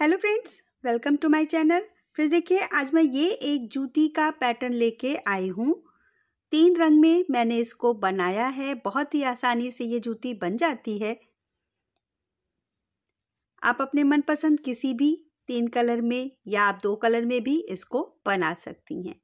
hello friends welcome to my channel friends देखिए आज मैं ये एक जूती का पैटर्न लेके आई हूँ तीन रंग में मैंने इसको बनाया है बहुत ही आसानी से ये जूती बन जाती है आप अपने मनपसंद किसी भी तीन कलर में या आप दो कलर में भी इसको बना सकती हैं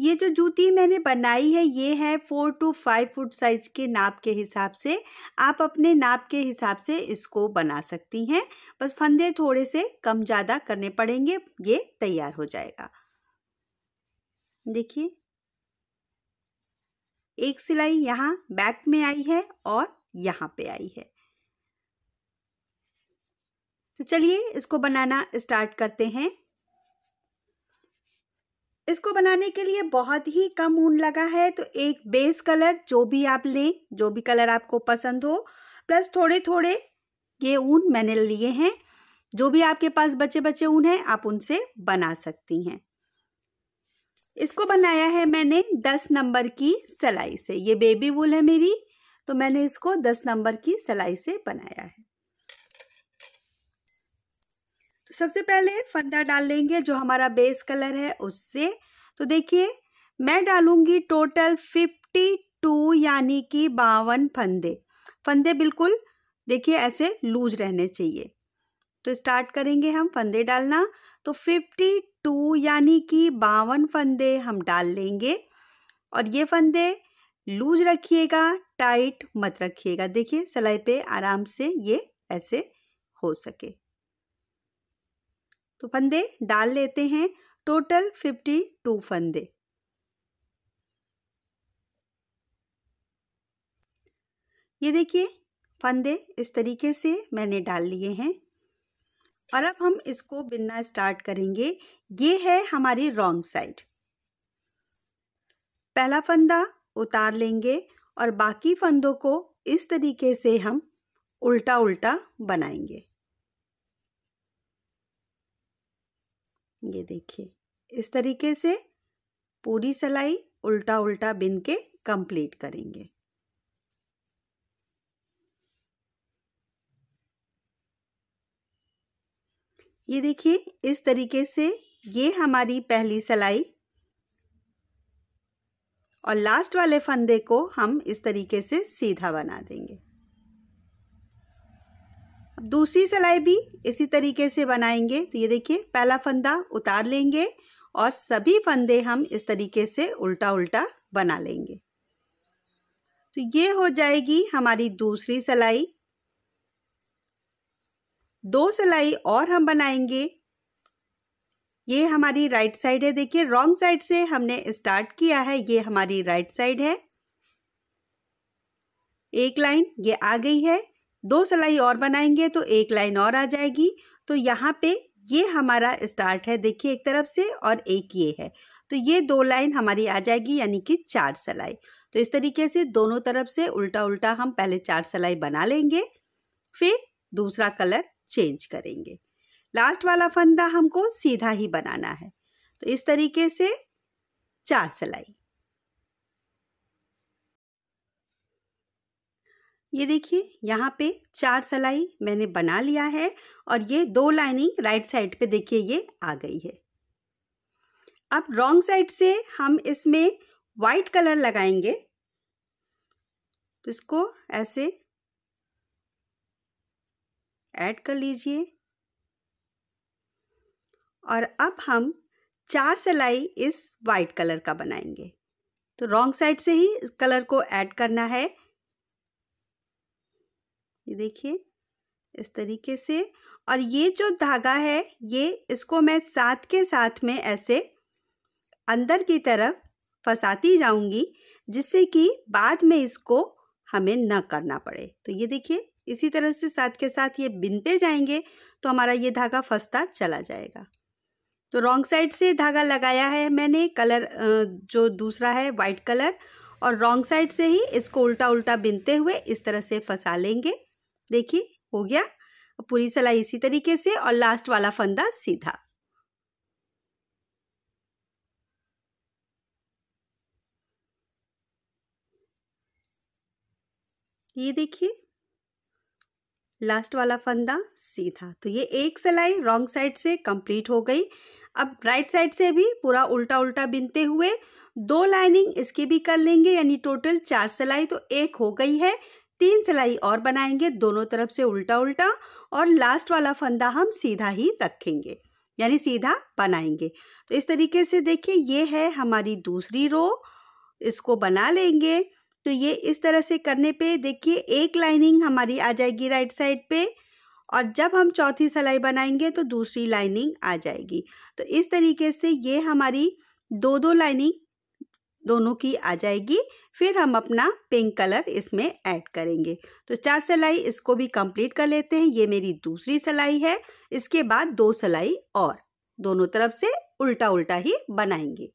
ये जो जूती मैंने बनाई है ये है four to five foot size के नाप के हिसाब से आप अपने नाप के हिसाब से इसको बना सकती हैं बस फंदे थोड़े से कम ज़्यादा करने पड़ेंगे ये तैयार हो जाएगा देखिए एक सिलाई यहाँ बैक में आई है और यहाँ पे आई है तो चलिए इसको बनाना स्टार्ट करते हैं इसको बनाने के लिए बहुत ही कम ऊन लगा है तो एक बेस कलर जो भी आप लें जो भी कलर आपको पसंद हो प्लस थोड़े थोड़े ये ऊन मैंने लिए हैं जो भी आपके पास बचे बचे ऊन हैं आप उनसे बना सकती हैं इसको बनाया है मैंने दस नंबर की सिलाई से ये बेबी वूल है मेरी तो मैंने इसको दस नंबर की सिलाई से बनाया है सबसे पहले फंदा डाल लेंगे जो हमारा बेस कलर है उससे तो देखिए मैं डालूंगी टोटल फिफ्टी टू यानी कि बावन फंदे फंदे बिल्कुल देखिए ऐसे लूज रहने चाहिए तो स्टार्ट करेंगे हम फंदे डालना तो फिफ्टी टू यानी कि बावन फंदे हम डाल लेंगे और ये फंदे लूज रखिएगा टाइट मत रखिएगा देखिए सिलाई पे आराम से ये ऐसे हो सके तो फंदे डाल लेते हैं टोटल फिफ्टी टू फंदे ये देखिए फंदे इस तरीके से मैंने डाल लिए हैं और अब हम इसको बिनना स्टार्ट करेंगे ये है हमारी रॉन्ग साइड पहला फंदा उतार लेंगे और बाकी फंदों को इस तरीके से हम उल्टा उल्टा बनाएंगे ये देखिए इस तरीके से पूरी सलाई उल्टा उल्टा बिन के कंप्लीट करेंगे ये देखिए इस तरीके से ये हमारी पहली सलाई और लास्ट वाले फंदे को हम इस तरीके से सीधा बना देंगे दूसरी सिलाई भी इसी तरीके से बनाएंगे तो ये देखिए पहला फंदा उतार लेंगे और सभी फंदे हम इस तरीके से उल्टा उल्टा बना लेंगे तो ये हो जाएगी हमारी दूसरी सिलाई दो सिलाई और हम बनाएंगे ये हमारी राइट साइड है देखिए रॉन्ग साइड से हमने स्टार्ट किया है ये हमारी राइट साइड है एक लाइन ये आ गई है दो सिलाई और बनाएंगे तो एक लाइन और आ जाएगी तो यहाँ पे ये हमारा स्टार्ट है देखिए एक तरफ से और एक ये है तो ये दो लाइन हमारी आ जाएगी यानी कि चार सिलाई तो इस तरीके से दोनों तरफ से उल्टा उल्टा हम पहले चार सिलाई बना लेंगे फिर दूसरा कलर चेंज करेंगे लास्ट वाला फंदा हमको सीधा ही बनाना है तो इस तरीके से चार सिलाई ये देखिए यहाँ पे चार सलाई मैंने बना लिया है और ये दो लाइनिंग राइट साइड पे देखिए ये आ गई है अब रॉन्ग साइड से हम इसमें वाइट कलर लगाएंगे तो इसको ऐसे ऐड कर लीजिए और अब हम चार सिलाई इस वाइट कलर का बनाएंगे तो रॉन्ग साइड से ही कलर को ऐड करना है ये देखिए इस तरीके से और ये जो धागा है ये इसको मैं साथ के साथ में ऐसे अंदर की तरफ फंसाती जाऊंगी जिससे कि बाद में इसको हमें न करना पड़े तो ये देखिए इसी तरह से साथ के साथ ये बिनते जाएंगे तो हमारा ये धागा फंसता चला जाएगा तो रॉन्ग साइड से धागा लगाया है मैंने कलर जो दूसरा है वाइट कलर और रॉन्ग साइड से ही इसको उल्टा उल्टा बिनते हुए इस तरह से फंसा लेंगे देखिए हो गया पूरी सलाई इसी तरीके से और लास्ट वाला फंदा सीधा ये देखिए लास्ट वाला फंदा सीधा तो ये एक सिलाई रॉन्ग साइड से कंप्लीट हो गई अब राइट साइड से भी पूरा उल्टा उल्टा बिनते हुए दो लाइनिंग इसकी भी कर लेंगे यानी टोटल चार सिलाई तो एक हो गई है तीन सिलाई और बनाएंगे दोनों तरफ से उल्टा उल्टा और लास्ट वाला फंदा हम सीधा ही रखेंगे यानी सीधा बनाएंगे तो इस तरीके से देखिए ये है हमारी दूसरी रो इसको बना लेंगे तो ये इस तरह से करने पे देखिए एक लाइनिंग हमारी आ जाएगी राइट साइड पे और जब हम चौथी सिलाई बनाएंगे तो दूसरी लाइनिंग आ जाएगी तो इस तरीके से ये हमारी दो दो लाइनिंग दोनों की आ जाएगी फिर हम अपना पिंक कलर इसमें ऐड करेंगे तो चार सिलाई इसको भी कंप्लीट कर लेते हैं ये मेरी दूसरी सिलाई है इसके बाद दो सिलाई और दोनों तरफ से उल्टा उल्टा ही बनाएंगे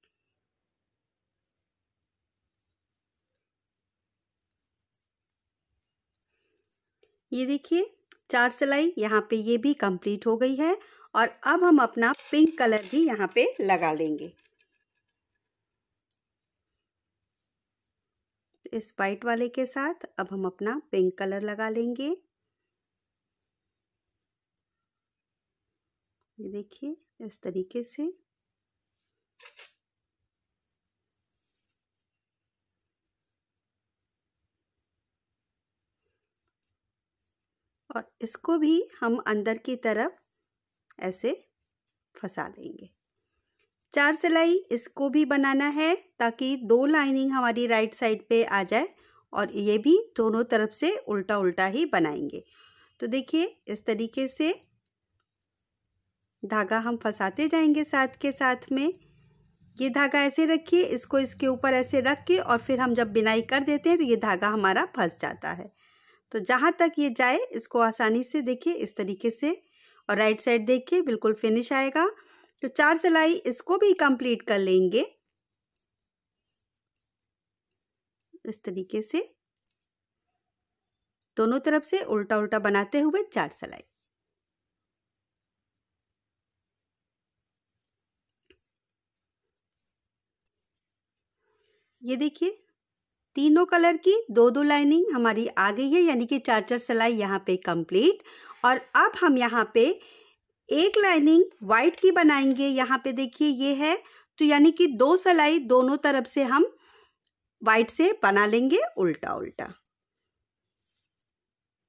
ये देखिए चार सिलाई यहाँ पे ये भी कंप्लीट हो गई है और अब हम अपना पिंक कलर भी यहाँ पे लगा लेंगे इस वाइट वाले के साथ अब हम अपना पिंक कलर लगा लेंगे ये देखिए इस तरीके से और इसको भी हम अंदर की तरफ ऐसे फंसा लेंगे चार सिलाई इसको भी बनाना है ताकि दो लाइनिंग हमारी राइट साइड पे आ जाए और ये भी दोनों तरफ से उल्टा उल्टा ही बनाएंगे तो देखिए इस तरीके से धागा हम फंसाते जाएंगे साथ के साथ में ये धागा ऐसे रखिए इसको इसके ऊपर ऐसे रख के और फिर हम जब बिनाई कर देते हैं तो ये धागा हमारा फंस जाता है तो जहाँ तक ये जाए इसको आसानी से देखिए इस तरीके से और राइट साइड देखिए बिल्कुल फिनिश आएगा तो चार सिलाई इसको भी कंप्लीट कर लेंगे इस तरीके से दोनों तरफ से उल्टा उल्टा बनाते हुए चार सिलाई ये देखिए तीनों कलर की दो दो लाइनिंग हमारी आ गई है यानी कि चार चार सिलाई यहाँ पे कंप्लीट और अब हम यहाँ पे एक लाइनिंग व्हाइट की बनाएंगे यहाँ पे देखिए ये है तो यानी कि दो सलाई दोनों तरफ से हम वाइट से बना लेंगे उल्टा उल्टा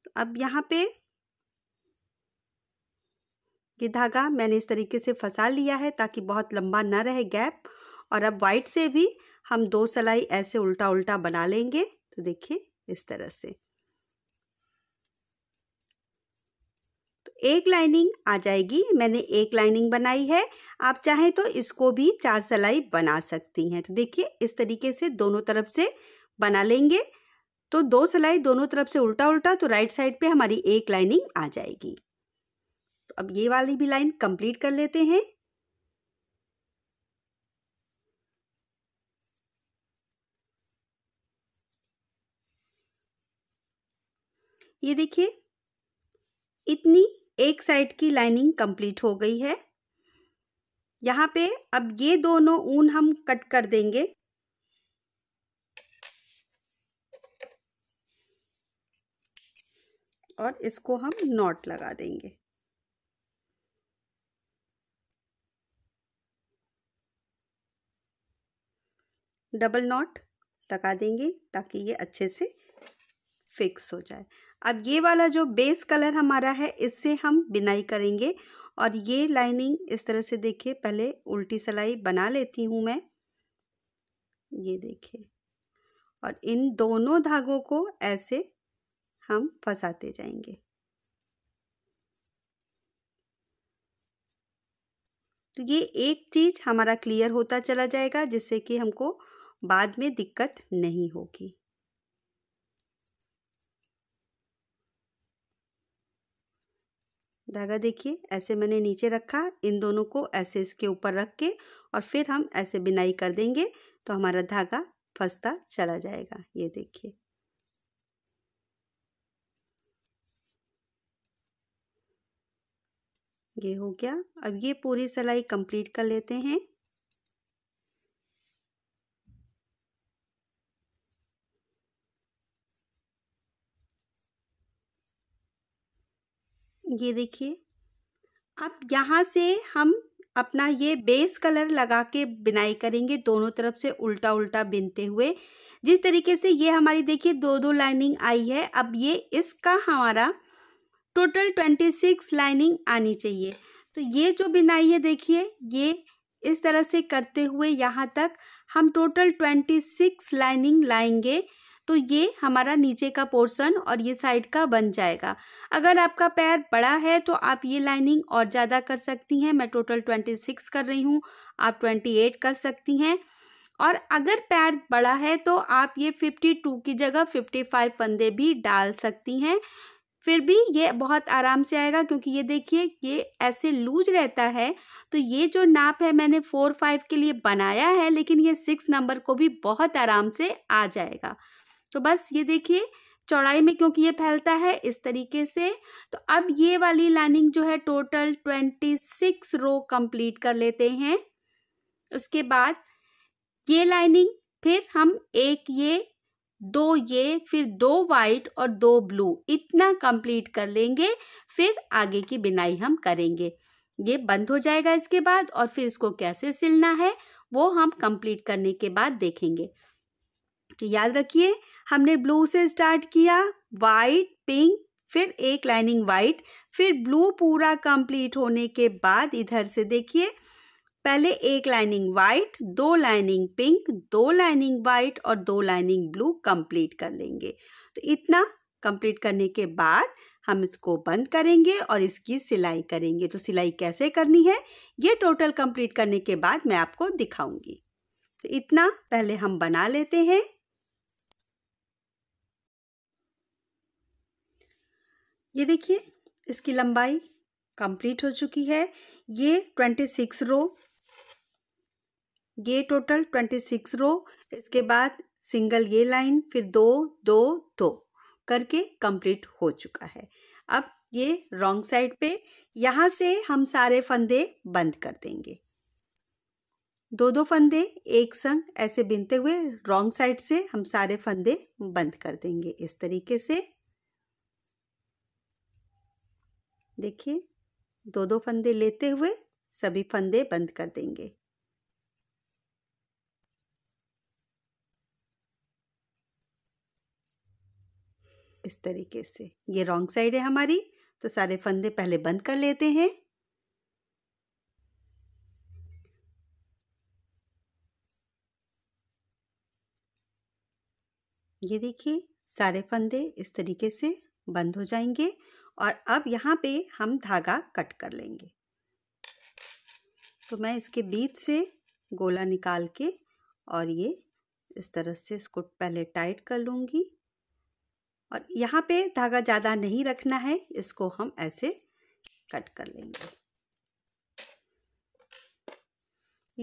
तो अब यहाँ पे ये धागा मैंने इस तरीके से फंसा लिया है ताकि बहुत लंबा ना रहे गैप और अब व्हाइट से भी हम दो सलाई ऐसे उल्टा उल्टा बना लेंगे तो देखिए इस तरह से एक लाइनिंग आ जाएगी मैंने एक लाइनिंग बनाई है आप चाहें तो इसको भी चार सलाई बना सकती हैं तो देखिए इस तरीके से दोनों तरफ से बना लेंगे तो दो सलाई दोनों तरफ से उल्टा उल्टा तो राइट साइड पे हमारी एक लाइनिंग आ जाएगी तो अब ये वाली भी लाइन कंप्लीट कर लेते हैं ये देखिए इतनी एक साइड की लाइनिंग कंप्लीट हो गई है यहाँ पे अब ये दोनों ऊन हम कट कर देंगे और इसको हम नॉट लगा देंगे डबल नॉट लगा देंगे ताकि ये अच्छे से फिक्स हो जाए अब ये वाला जो बेस कलर हमारा है इससे हम बिनाई करेंगे और ये लाइनिंग इस तरह से देखिए पहले उल्टी सिलाई बना लेती हूँ मैं ये देखिए और इन दोनों धागों को ऐसे हम फंसाते जाएंगे तो ये एक चीज़ हमारा क्लियर होता चला जाएगा जिससे कि हमको बाद में दिक्कत नहीं होगी धागा देखिए ऐसे मैंने नीचे रखा इन दोनों को ऐसे इसके ऊपर रख के और फिर हम ऐसे बिनाई कर देंगे तो हमारा धागा फंसता चला जाएगा ये देखिए ये हो गया अब ये पूरी सिलाई कंप्लीट कर लेते हैं ये देखिए अब यहाँ से हम अपना ये बेस कलर लगा के बिनाई करेंगे दोनों तरफ से उल्टा उल्टा बिनते हुए जिस तरीके से ये हमारी देखिए दो दो लाइनिंग आई है अब ये इसका हमारा टोटल ट्वेंटी सिक्स लाइनिंग आनी चाहिए तो ये जो बिनाई है देखिए ये इस तरह से करते हुए यहाँ तक हम टोटल ट्वेंटी सिक्स लाइनिंग लाएंगे तो ये हमारा नीचे का पोर्शन और ये साइड का बन जाएगा अगर आपका पैर बड़ा है तो आप ये लाइनिंग और ज़्यादा कर सकती हैं मैं टोटल ट्वेंटी सिक्स कर रही हूँ आप ट्वेंटी एट कर सकती हैं और अगर पैर बड़ा है तो आप ये फिफ्टी टू की जगह फिफ्टी फाइव फंदे भी डाल सकती हैं फिर भी ये बहुत आराम से आएगा क्योंकि ये देखिए ये ऐसे लूज रहता है तो ये जो नाप है मैंने फोर फाइव के लिए बनाया है लेकिन ये सिक्स नंबर को भी बहुत आराम से आ जाएगा तो बस ये देखिए चौड़ाई में क्योंकि ये फैलता है इस तरीके से तो अब ये वाली लाइनिंग जो है total twenty six row complete कर लेते हैं उसके बाद ये लाइनिंग फिर हम एक ये दो ये फिर दो वाइट और दो ब्लू इतना कंप्लीट कर लेंगे फिर आगे की बिनाई हम करेंगे ये बंद हो जाएगा इसके बाद और फिर इसको कैसे सिलना है वो हम कंप्लीट करने के बाद देखेंगे तो याद रखिए हमने ब्लू से स्टार्ट किया वाइट पिंक फिर एक लाइनिंग वाइट फिर ब्लू पूरा कंप्लीट होने के बाद इधर से देखिए पहले एक लाइनिंग वाइट दो लाइनिंग पिंक दो लाइनिंग वाइट और दो लाइनिंग ब्लू कंप्लीट कर लेंगे तो इतना कंप्लीट करने के बाद हम इसको बंद करेंगे और इसकी सिलाई करेंगे तो सिलाई कैसे करनी है ये टोटल कंप्लीट करने के बाद मैं आपको दिखाऊंगी तो इतना पहले हम बना लेते हैं ये देखिए इसकी लंबाई कंप्लीट हो चुकी है ये ट्वेंटी सिक्स रो ये टोटल ट्वेंटी सिक्स रो इसके बाद सिंगल ये लाइन फिर दो दो दो करके कंप्लीट हो चुका है अब ये रॉन्ग साइड पे यहाँ से हम सारे फंदे बंद कर देंगे दो दो फंदे एक संग ऐसे बिनते हुए रॉन्ग साइड से हम सारे फंदे बंद कर देंगे इस तरीके से देखिए दो दो फंदे लेते हुए सभी फंदे बंद कर देंगे इस तरीके से ये रॉन्ग साइड है हमारी तो सारे फंदे पहले बंद कर लेते हैं ये देखिए सारे फंदे इस तरीके से बंद हो जाएंगे और अब यहाँ पे हम धागा कट कर लेंगे तो मैं इसके बीच से गोला निकाल के और ये इस तरह से इसको पहले टाइट कर लूँगी और यहाँ पे धागा ज़्यादा नहीं रखना है इसको हम ऐसे कट कर लेंगे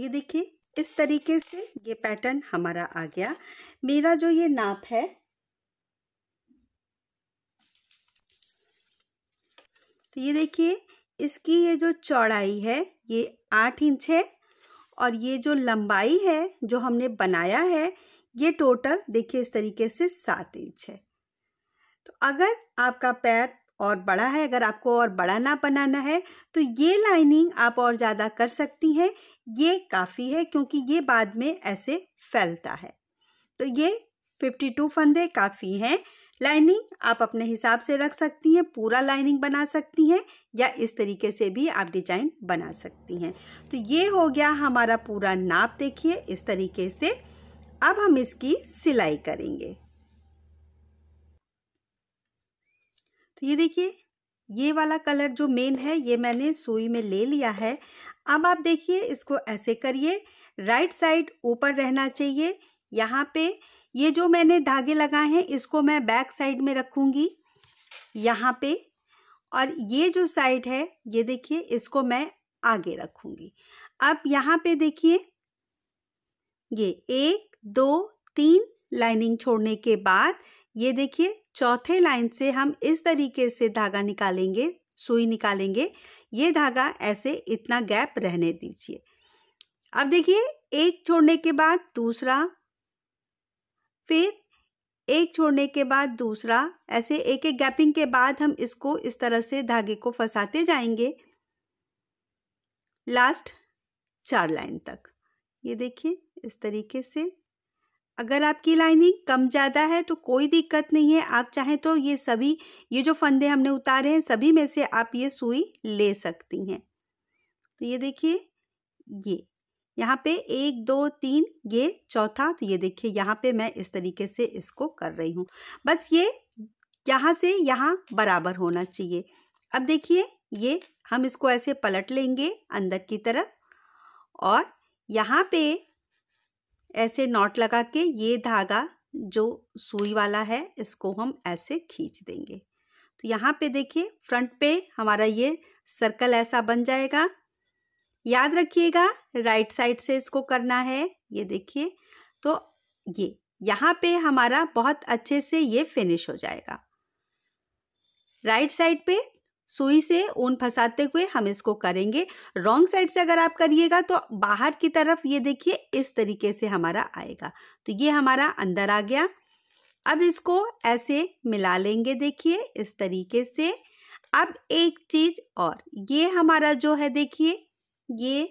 ये देखिए इस तरीके से ये पैटर्न हमारा आ गया मेरा जो ये नाप है तो ये देखिए इसकी ये जो चौड़ाई है ये आठ इंच है और ये जो लंबाई है जो हमने बनाया है ये टोटल देखिए इस तरीके से सात इंच है तो अगर आपका पैर और बड़ा है अगर आपको और बड़ा ना बनाना है तो ये लाइनिंग आप और ज़्यादा कर सकती हैं ये काफ़ी है क्योंकि ये बाद में ऐसे फैलता है तो ये फिफ्टी टू फंदे काफ़ी हैं लाइनिंग आप अपने हिसाब से रख सकती हैं पूरा लाइनिंग बना सकती हैं या इस तरीके से भी आप डिजाइन बना सकती हैं तो ये हो गया हमारा पूरा नाप देखिए इस तरीके से अब हम इसकी सिलाई करेंगे तो ये देखिए ये वाला कलर जो मेन है ये मैंने सुई में ले लिया है अब आप देखिए इसको ऐसे करिए राइट साइड ऊपर रहना चाहिए यहाँ पे ये जो मैंने धागे लगाए हैं इसको मैं बैक साइड में रखूंगी यहाँ पे और ये जो साइड है ये देखिए इसको मैं आगे रखूंगी अब यहाँ पे देखिए ये एक दो तीन लाइनिंग छोड़ने के बाद ये देखिए चौथे लाइन से हम इस तरीके से धागा निकालेंगे सुई निकालेंगे ये धागा ऐसे इतना गैप रहने दीजिए अब देखिए एक छोड़ने के बाद दूसरा फिर एक छोड़ने के बाद दूसरा ऐसे एक एक गैपिंग के बाद हम इसको इस तरह से धागे को फंसाते जाएंगे लास्ट चार लाइन तक ये देखिए इस तरीके से अगर आपकी लाइनिंग कम ज़्यादा है तो कोई दिक्कत नहीं है आप चाहें तो ये सभी ये जो फंदे हमने उतारे हैं सभी में से आप ये सुई ले सकती हैं तो ये देखिए ये यहाँ पे एक दो तीन ये चौथा तो ये देखिए यहाँ पे मैं इस तरीके से इसको कर रही हूँ बस ये यहाँ से यहाँ बराबर होना चाहिए अब देखिए ये हम इसको ऐसे पलट लेंगे अंदर की तरफ और यहाँ पे ऐसे नॉट लगा के ये धागा जो सुई वाला है इसको हम ऐसे खींच देंगे तो यहाँ पे देखिए फ्रंट पे हमारा ये सर्कल ऐसा बन जाएगा याद रखिएगा राइट साइड से इसको करना है ये देखिए तो ये यहाँ पे हमारा बहुत अच्छे से ये फिनिश हो जाएगा राइट साइड पे सुई से ऊन फंसाते हुए हम इसको करेंगे रॉन्ग साइड से अगर आप करिएगा तो बाहर की तरफ ये देखिए इस तरीके से हमारा आएगा तो ये हमारा अंदर आ गया अब इसको ऐसे मिला लेंगे देखिए इस तरीके से अब एक चीज और ये हमारा जो है देखिए ये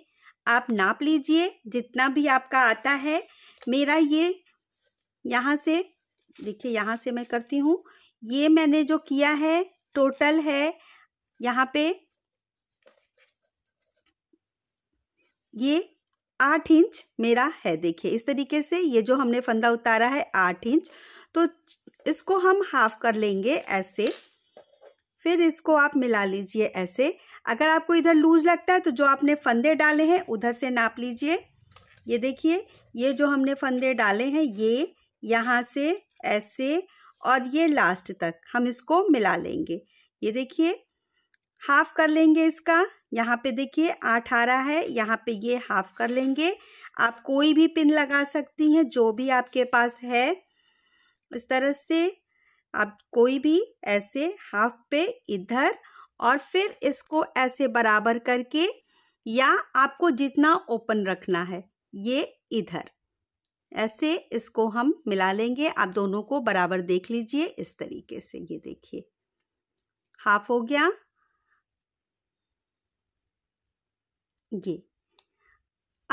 आप नाप लीजिए जितना भी आपका आता है मेरा ये यहाँ से देखिए यहाँ से मैं करती हूँ ये मैंने जो किया है टोटल है यहाँ पे ये आठ इंच मेरा है देखिए इस तरीके से ये जो हमने फंदा उतारा है आठ इंच तो इसको हम हाफ कर लेंगे ऐसे फिर इसको आप मिला लीजिए ऐसे अगर आपको इधर लूज लगता है तो जो आपने फंदे डाले हैं उधर से नाप लीजिए ये देखिए ये जो हमने फंदे डाले हैं ये यहाँ से ऐसे और ये लास्ट तक हम इसको मिला लेंगे ये देखिए हाफ कर लेंगे इसका यहाँ पे देखिए आठ आ रहा है यहाँ पे ये हाफ कर लेंगे आप कोई भी पिन लगा सकती हैं जो भी आपके पास है इस तरह से आप कोई भी ऐसे हाफ पे इधर और फिर इसको ऐसे बराबर करके या आपको जितना ओपन रखना है ये इधर ऐसे इसको हम मिला लेंगे आप दोनों को बराबर देख लीजिए इस तरीके से ये देखिए हाफ हो गया ये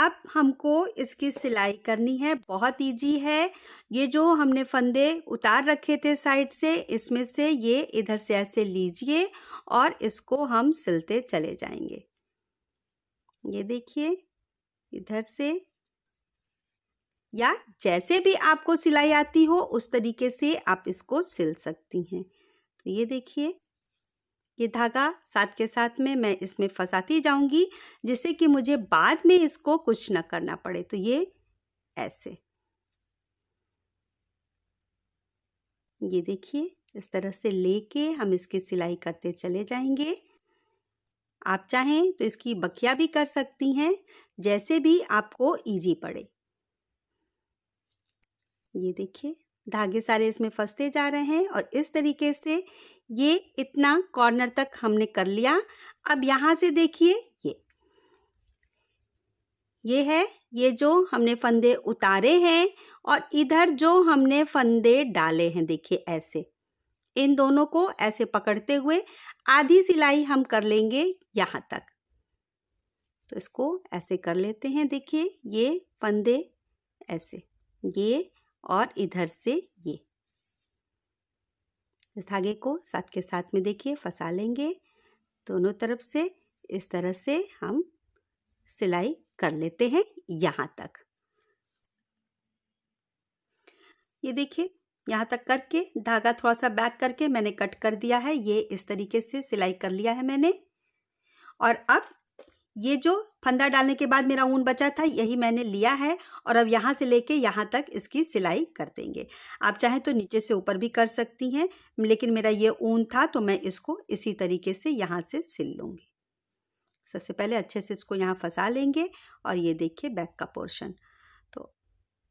अब हमको इसकी सिलाई करनी है बहुत इजी है ये जो हमने फंदे उतार रखे थे साइड से इसमें से ये इधर से ऐसे लीजिए और इसको हम सिलते चले जाएंगे ये देखिए इधर से या जैसे भी आपको सिलाई आती हो उस तरीके से आप इसको सिल सकती हैं तो ये देखिए ये धागा साथ के साथ में मैं इसमें फंसाती जाऊंगी जिससे कि मुझे बाद में इसको कुछ ना करना पड़े तो ये ऐसे ये देखिए इस तरह से लेके हम इसकी सिलाई करते चले जाएंगे आप चाहें तो इसकी बखिया भी कर सकती हैं जैसे भी आपको इजी पड़े ये देखिए धागे सारे इसमें फंसते जा रहे हैं और इस तरीके से ये इतना कॉर्नर तक हमने कर लिया अब यहाँ से देखिए ये ये है ये जो हमने फंदे उतारे हैं और इधर जो हमने फंदे डाले हैं देखिए ऐसे इन दोनों को ऐसे पकड़ते हुए आधी सिलाई हम कर लेंगे यहाँ तक तो इसको ऐसे कर लेते हैं देखिए ये फंदे ऐसे ये और इधर से ये इस धागे को साथ के साथ में देखिए फंसा लेंगे दोनों तरफ से इस तरह से हम सिलाई कर लेते हैं यहाँ तक ये देखिए यहाँ तक करके धागा थोड़ा सा बैक करके मैंने कट कर दिया है ये इस तरीके से सिलाई कर लिया है मैंने और अब ये जो फंदा डालने के बाद मेरा ऊन बचा था यही मैंने लिया है और अब यहाँ से लेके यहाँ तक इसकी सिलाई कर देंगे आप चाहें तो नीचे से ऊपर भी कर सकती हैं लेकिन मेरा ये ऊन था तो मैं इसको इसी तरीके से यहाँ से सिल लूँगी सबसे पहले अच्छे से इसको यहाँ फंसा लेंगे और ये देखिए बैक का पोर्शन तो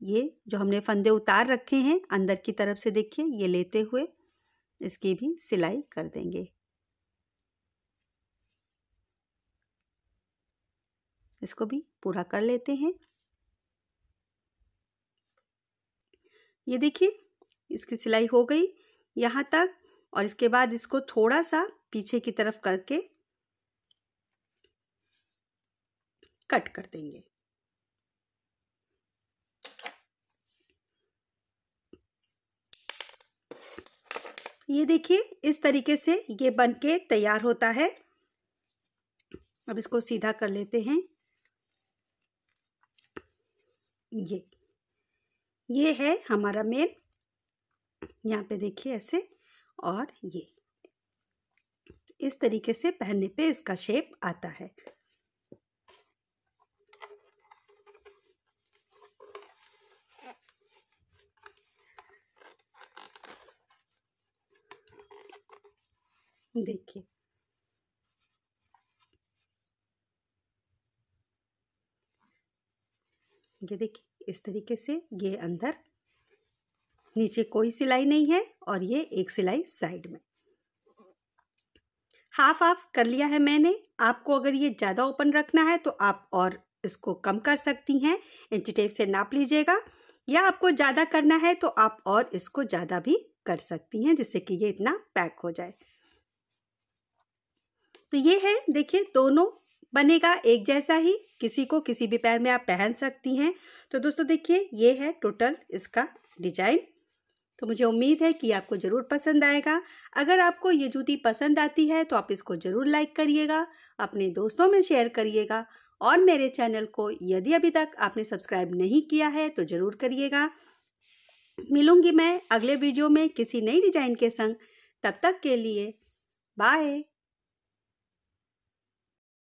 ये जो हमने फंदे उतार रखे हैं अंदर की तरफ से देखिए ये लेते हुए इसकी भी सिलाई कर देंगे इसको भी पूरा कर लेते हैं ये देखिए इसकी सिलाई हो गई यहाँ तक और इसके बाद इसको थोड़ा सा पीछे की तरफ करके कट कर देंगे ये देखिए इस तरीके से ये बन के तैयार होता है अब इसको सीधा कर लेते हैं ये ये है हमारा मेन यहाँ पे देखिए ऐसे और ये इस तरीके से पहनने पे इसका शेप आता है देखिए ये देखिए इस तरीके से ये अंदर नीचे कोई सिलाई नहीं है और ये एक सिलाई साइड में हाफ हाफ कर लिया है मैंने आपको अगर ये ज़्यादा ओपन रखना है तो आप और इसको कम कर सकती हैं इंच टेप से नाप लीजिएगा या आपको ज़्यादा करना है तो आप और इसको ज़्यादा भी कर सकती हैं जिससे कि ये इतना पैक हो जाए तो ये है देखिए दोनों बनेगा एक जैसा ही किसी को किसी भी पैर में आप पहन सकती हैं तो दोस्तों देखिए ये है टोटल इसका डिजाइन तो मुझे उम्मीद है कि आपको ज़रूर पसंद आएगा अगर आपको ये जूती पसंद आती है तो आप इसको ज़रूर लाइक करिएगा अपने दोस्तों में शेयर करिएगा और मेरे चैनल को यदि अभी तक आपने सब्सक्राइब नहीं किया है तो ज़रूर करिएगा मिलूंगी मैं अगले वीडियो में किसी नई डिज़ाइन के संग तब तक के लिए बाय